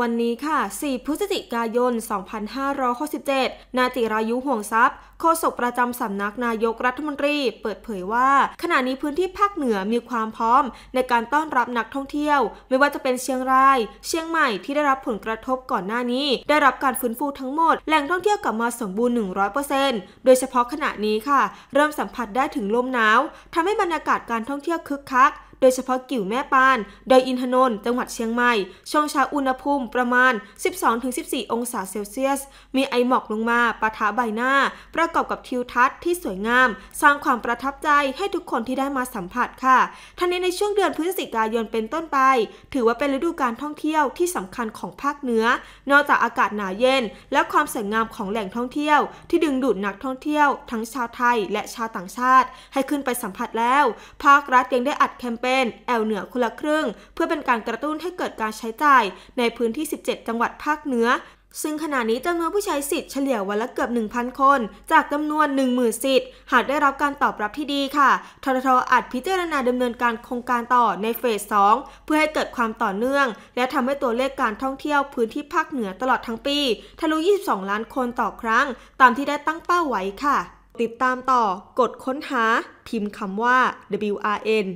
วันนี้ค่ะ 4 พฤศจิกายน 2567 นาติรายุห่วงทรัพย์โฆษกประจำสำนักนายกรัฐมนตรี เปิดเผยว่า ขณะนี้พื้นที่ภาคเหนือมีความพร้อมในการต้อนรับนักท่องเที่ยว ไม่ว่าจะเป็นเชียงราย เชียงใหม่ที่ได้รับผลกระทบก่อนหน้านี้ ได้รับการฟื้นฟูทั้งหมด แหล่งท่องเที่ยวกลับมาสมบูรณ์ 100%โดยเฉพาะขณะนี้ค่ะ เริ่มสัมผัสได้ถึงลมหนาวทำให้บรรยากาศการท่องเที่ยวคึกคักดยเฉพาะกิ่วแม่ปาน โดยอินทนนท์ จังหวัดเชียงใหม่ ช่วงเช้าอุณหภูมิประมาณ 12-14 องศาเซลเซียส มีไอหมอกลงมาปะทะใบหน้า ประกอบกับทิวทัศน์ที่สวยงาม สร้างความประทับใจให้ทุกคนที่ได้มาสัมผัสค่ะ ทั้งนี้ในช่วงเดือนพฤศจิกายนเป็นต้นไป ถือว่าเป็นฤดูการท่องเที่ยวที่สำคัญของภาคเหนือ นอกจากอากาศหนาวเย็น และความสวยงามของแหล่งท่องเที่ยว ที่ดึงดูดนักท่องเที่ยว ทั้งชาวไทยและชาวต่างชาติ ให้ขึ้นไปสัมผัสแล้ว ภาครัฐยังได้อัดแคมเปญนแอลเหนือคนละครึ่ง เพื่อเป็นการกระตุ้นให้เกิดการใช้จ่ายในพื้นที่ 17 จังหวัดภาคเหนือ ซึ่งขณะนี้จำนวนผู้ใช้สิทธิ์เฉลี่ยวันละเกือบ 1,000 คน จากจำนวน 10,000สิทธิ์ หากได้รับการตอบรับที่ดีค่ะททอาจพิจารณาดำเนินการโครงการต่อในเฟส 2 เพื่อให้เกิดความต่อเนื่อง และทำให้ตัวเลขการท่องเที่ยวพื้นที่ภาคเหนือตลอดทั้งปีทะลุ 22 ล้านคนต่อครั้งตามที่ได้ตั้งเป้าไว้ค่ะ ติดตามต่อ กดค้นหา พิมพ์คำว่า WRN